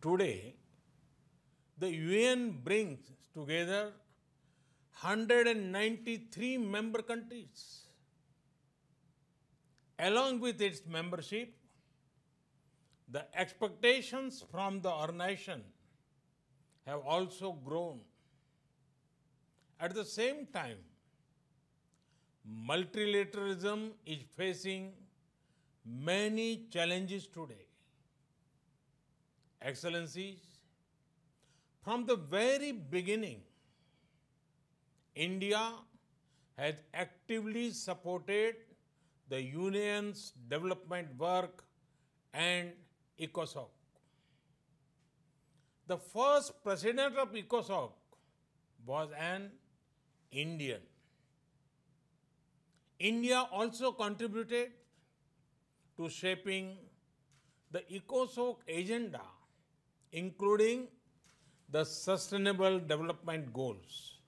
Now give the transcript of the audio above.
Today, the UN brings together 193 member countries. Along with its membership, the expectations from the organization have also grown. At the same time, multilateralism is facing many challenges today. Excellencies, from the very beginning, India has actively supported the Union's development work and ECOSOC. The first president of ECOSOC was an Indian. India also contributed to shaping the ECOSOC agenda including the sustainable development goals.